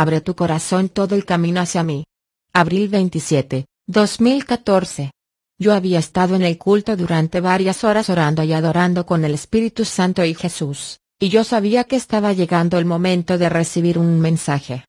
Abre tu corazón todo el camino hacia mí. Abril 27, 2014. Yo había estado en el culto durante varias horas orando y adorando con el Espíritu Santo y Jesús, y yo sabía que estaba llegando el momento de recibir un mensaje.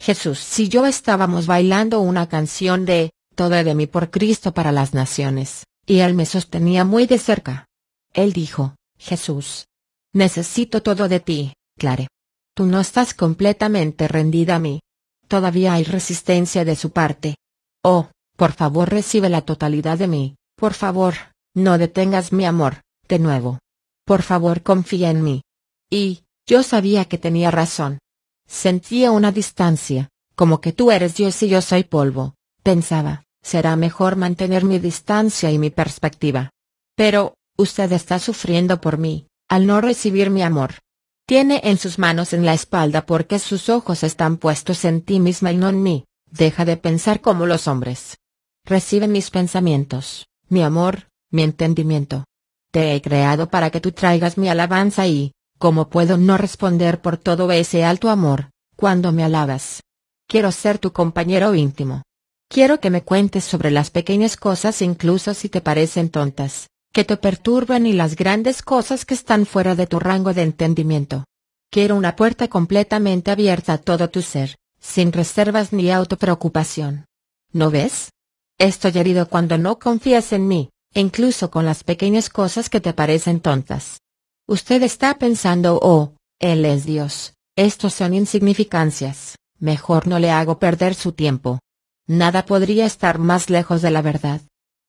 Jesús, si yo estábamos bailando una canción de, Todo de mí por Cristo para las naciones, y él me sostenía muy de cerca. Él dijo, Jesús, necesito todo de ti, Clare. Tú no estás completamente rendida a mí. Todavía hay resistencia de su parte. Oh, por favor recibe la totalidad de mí, por favor, no detengas mi amor, de nuevo. Por favor confía en mí. Y, yo sabía que tenía razón. Sentía una distancia, como que tú eres Dios y yo soy polvo, pensaba, será mejor mantener mi distancia y mi perspectiva. Pero, usted está sufriendo por mí, al no recibir mi amor. Tiene en sus manos en la espalda porque sus ojos están puestos en ti misma y no en mí. Deja de pensar como los hombres. Recibe mis pensamientos, mi amor, mi entendimiento. Te he creado para que tú traigas mi alabanza y, ¿cómo puedo no responder por todo ese alto amor, cuando me alabas? Quiero ser tu compañero íntimo. Quiero que me cuentes sobre las pequeñas cosas incluso si te parecen tontas que te perturban y las grandes cosas que están fuera de tu rango de entendimiento. Quiero una puerta completamente abierta a todo tu ser, sin reservas ni autopreocupación. ¿No ves? Estoy herido cuando no confías en mí, incluso con las pequeñas cosas que te parecen tontas. Usted está pensando, oh, Él es Dios, estos son insignificancias, mejor no le hago perder su tiempo. Nada podría estar más lejos de la verdad.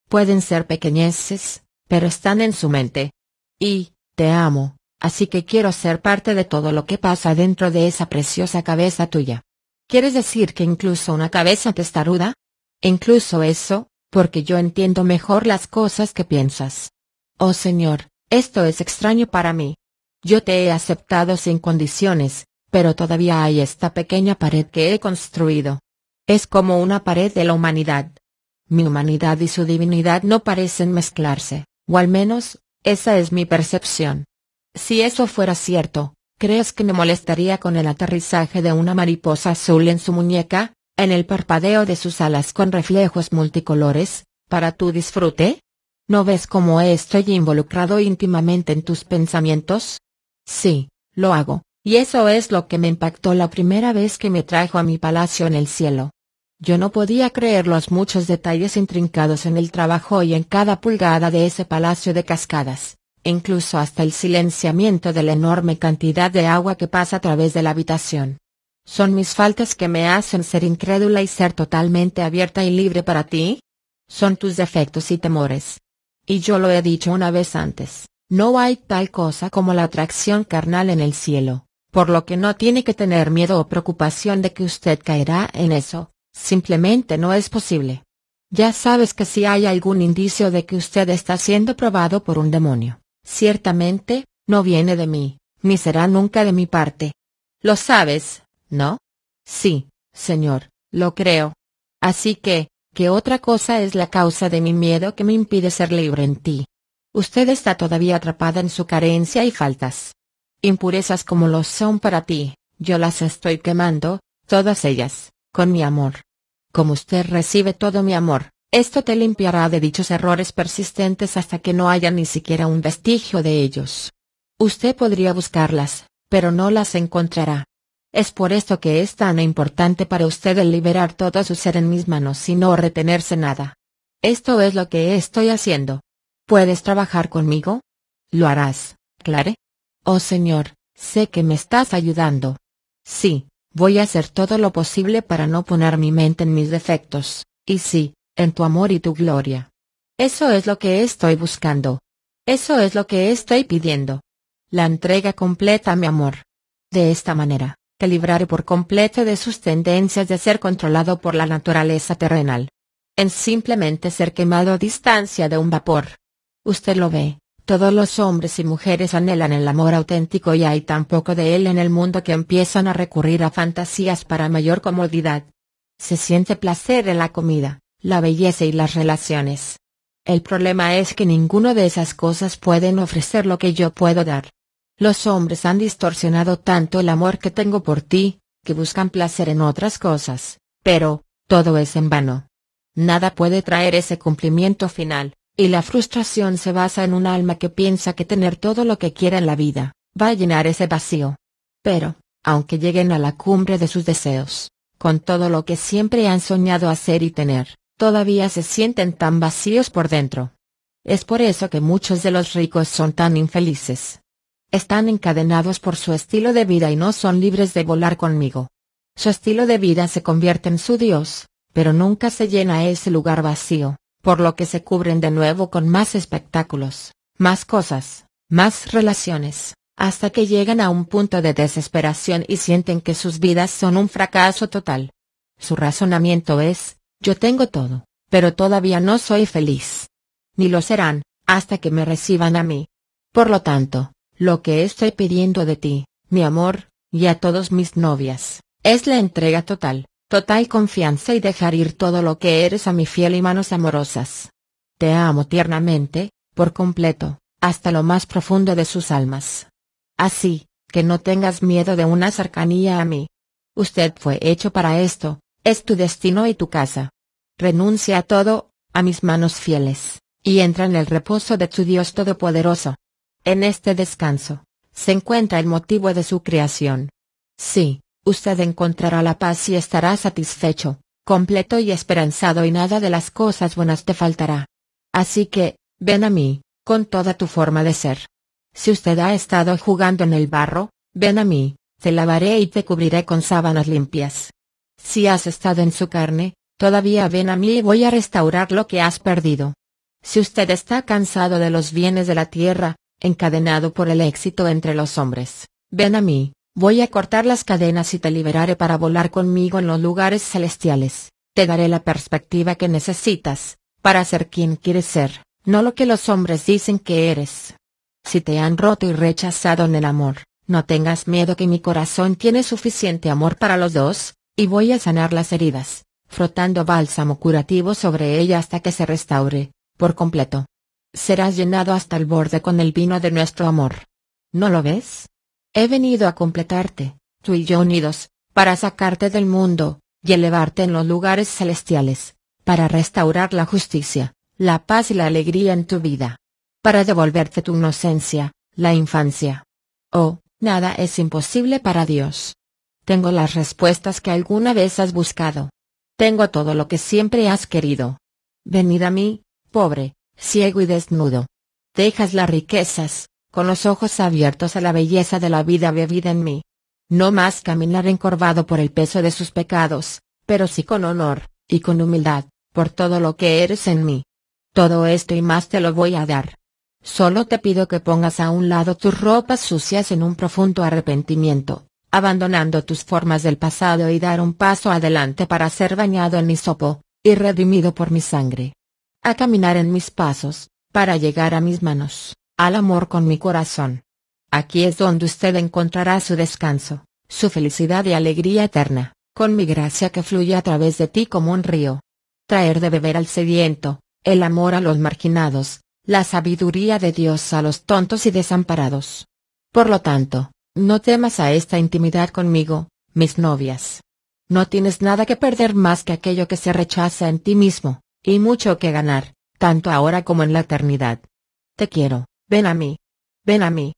Pueden ser pequeñeces, pero están en su mente. Y, te amo, así que quiero ser parte de todo lo que pasa dentro de esa preciosa cabeza tuya. ¿Quieres decir que incluso una cabeza te testaruda? Incluso eso, porque yo entiendo mejor las cosas que piensas. Oh Señor, esto es extraño para mí. Yo te he aceptado sin condiciones, pero todavía hay esta pequeña pared que he construido. Es como una pared de la humanidad. Mi humanidad y su divinidad no parecen mezclarse. O al menos, esa es mi percepción. Si eso fuera cierto, ¿crees que me molestaría con el aterrizaje de una mariposa azul en su muñeca, en el parpadeo de sus alas con reflejos multicolores, para tu disfrute? ¿No ves cómo estoy involucrado íntimamente en tus pensamientos? Sí, lo hago, y eso es lo que me impactó la primera vez que me trajo a mi palacio en el cielo, yo no podía creer los muchos detalles intrincados en el trabajo y en cada pulgada de ese palacio de cascadas, incluso hasta el silenciamiento de la enorme cantidad de agua que pasa a través de la habitación. ¿Son mis faltas que me hacen ser incrédula y ser totalmente abierta y libre para ti? Son tus defectos y temores. Y yo lo he dicho una vez antes, no hay tal cosa como la atracción carnal en el cielo, por lo que no tiene que tener miedo o preocupación de que usted caerá en eso. Simplemente no es posible. Ya sabes que si hay algún indicio de que usted está siendo probado por un demonio, ciertamente, no viene de mí, ni será nunca de mi parte. Lo sabes, ¿no? Sí, señor, lo creo. Así que, ¿qué otra cosa es la causa de mi miedo que me impide ser libre en ti? Usted está todavía atrapada en su carencia y faltas. Impurezas como lo son para ti, yo las estoy quemando, todas ellas con mi amor. Como usted recibe todo mi amor, esto te limpiará de dichos errores persistentes hasta que no haya ni siquiera un vestigio de ellos. Usted podría buscarlas, pero no las encontrará. Es por esto que es tan importante para usted el liberar todo su ser en mis manos y no retenerse nada. Esto es lo que estoy haciendo. ¿Puedes trabajar conmigo? Lo harás, Clare. Oh Señor, sé que me estás ayudando. Sí, Voy a hacer todo lo posible para no poner mi mente en mis defectos, y sí, en tu amor y tu gloria. Eso es lo que estoy buscando. Eso es lo que estoy pidiendo. La entrega completa a mi amor. De esta manera, te libraré por completo de sus tendencias de ser controlado por la naturaleza terrenal. En simplemente ser quemado a distancia de un vapor. Usted lo ve, todos los hombres y mujeres anhelan el amor auténtico y hay tan poco de él en el mundo que empiezan a recurrir a fantasías para mayor comodidad. Se siente placer en la comida, la belleza y las relaciones. El problema es que ninguno de esas cosas pueden ofrecer lo que yo puedo dar. Los hombres han distorsionado tanto el amor que tengo por ti, que buscan placer en otras cosas, pero, todo es en vano. Nada puede traer ese cumplimiento final. Y la frustración se basa en un alma que piensa que tener todo lo que quiera en la vida, va a llenar ese vacío. Pero, aunque lleguen a la cumbre de sus deseos, con todo lo que siempre han soñado hacer y tener, todavía se sienten tan vacíos por dentro. Es por eso que muchos de los ricos son tan infelices. Están encadenados por su estilo de vida y no son libres de volar conmigo. Su estilo de vida se convierte en su Dios, pero nunca se llena ese lugar vacío por lo que se cubren de nuevo con más espectáculos, más cosas, más relaciones, hasta que llegan a un punto de desesperación y sienten que sus vidas son un fracaso total. Su razonamiento es, yo tengo todo, pero todavía no soy feliz. Ni lo serán, hasta que me reciban a mí. Por lo tanto, lo que estoy pidiendo de ti, mi amor, y a todos mis novias, es la entrega total, total confianza y dejar ir todo lo que eres a mi fiel y manos amorosas. Te amo tiernamente, por completo, hasta lo más profundo de sus almas. Así, que no tengas miedo de una cercanía a mí. Usted fue hecho para esto, es tu destino y tu casa. Renuncia a todo, a mis manos fieles, y entra en el reposo de tu Dios Todopoderoso. En este descanso, se encuentra el motivo de su creación. Sí, usted encontrará la paz y estará satisfecho, completo y esperanzado y nada de las cosas buenas te faltará. Así que, ven a mí, con toda tu forma de ser. Si usted ha estado jugando en el barro, ven a mí, te lavaré y te cubriré con sábanas limpias. Si has estado en su carne, todavía ven a mí y voy a restaurar lo que has perdido. Si usted está cansado de los bienes de la tierra, encadenado por el éxito entre los hombres, ven a mí, Voy a cortar las cadenas y te liberaré para volar conmigo en los lugares celestiales. Te daré la perspectiva que necesitas, para ser quien quieres ser, no lo que los hombres dicen que eres. Si te han roto y rechazado en el amor, no tengas miedo que mi corazón tiene suficiente amor para los dos, y voy a sanar las heridas, frotando bálsamo curativo sobre ella hasta que se restaure, por completo. Serás llenado hasta el borde con el vino de nuestro amor. ¿No lo ves? He venido a completarte, tú y yo unidos, para sacarte del mundo, y elevarte en los lugares celestiales, para restaurar la justicia, la paz y la alegría en tu vida. Para devolverte tu inocencia, la infancia. Oh, nada es imposible para Dios. Tengo las respuestas que alguna vez has buscado. Tengo todo lo que siempre has querido. Venid a mí, pobre, ciego y desnudo. Dejas las riquezas, con los ojos abiertos a la belleza de la vida bebida en mí. No más caminar encorvado por el peso de sus pecados, pero sí con honor, y con humildad, por todo lo que eres en mí. Todo esto y más te lo voy a dar. Solo te pido que pongas a un lado tus ropas sucias en un profundo arrepentimiento, abandonando tus formas del pasado y dar un paso adelante para ser bañado en mi sopo, y redimido por mi sangre. A caminar en mis pasos, para llegar a mis manos al amor con mi corazón. Aquí es donde usted encontrará su descanso, su felicidad y alegría eterna, con mi gracia que fluye a través de ti como un río. Traer de beber al sediento, el amor a los marginados, la sabiduría de Dios a los tontos y desamparados. Por lo tanto, no temas a esta intimidad conmigo, mis novias. No tienes nada que perder más que aquello que se rechaza en ti mismo, y mucho que ganar, tanto ahora como en la eternidad. Te quiero. Ven a mí. Ven a mí.